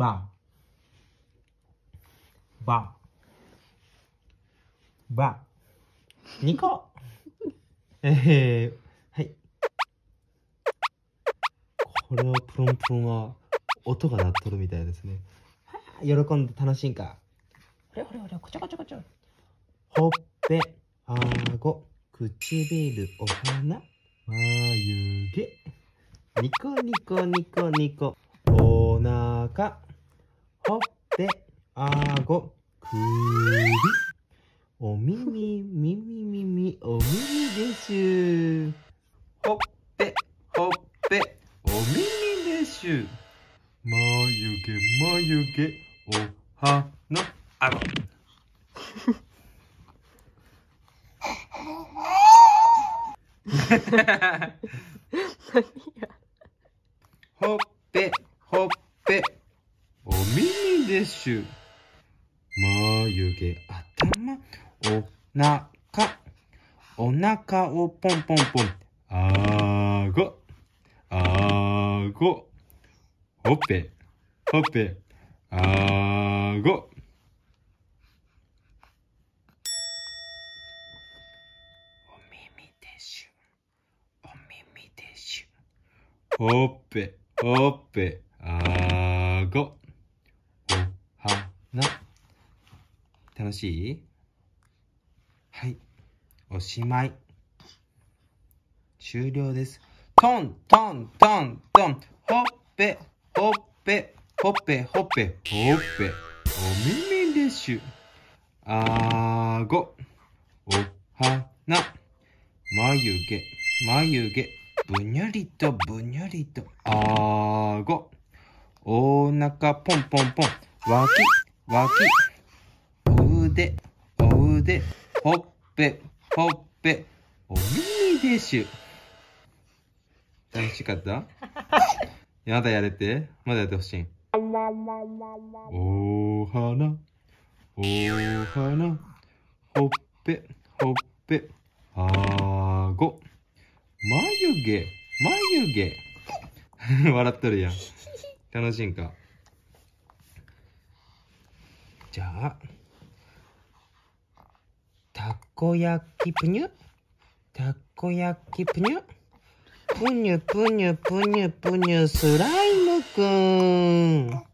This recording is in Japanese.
ba ba ba 2個えー、はいこれはプロンプロンは音が鳴っとるみたいですね喜んで楽しいんかほれほれほれこちょこちょこちょほっぺあご唇お花眉毛ニコニコニコニコお腹ほっぺ、あご、くび。お耳、みみみみ、お耳でしゅ。ほっぺ、ほっぺ、お耳でしゅ。眉毛、眉毛、おはの、あご。何や。ほっッシュ眉毛頭お腹お腹をポンポンポンあごあごほっぺほっぺあごほっぺ、ほっぺ、あーご。楽しいはい。おしまい。終了です。トントントントン。ほっぺ、ほっぺ、ほっぺ、ほっぺ、ほっぺ。おめめでしゅ。あご。おはな。まゆげ、まゆげ。ぶにゃりとぶにゃりと。あご。おなかポンポンポン。わき、わき。腕、お腕、ほっぺ、ほっぺ、お耳でしゅ。楽しかったまだやれて。まだやってほしい。お花、お花、ほっぺ、ほっぺ、あご、眉毛、眉毛。笑っとるやん。楽しいんか。じゃあ。こ焼きぷにゅたこ焼きぷにゅぷにゅぷにゅぷにゅぷにゅスライムくん。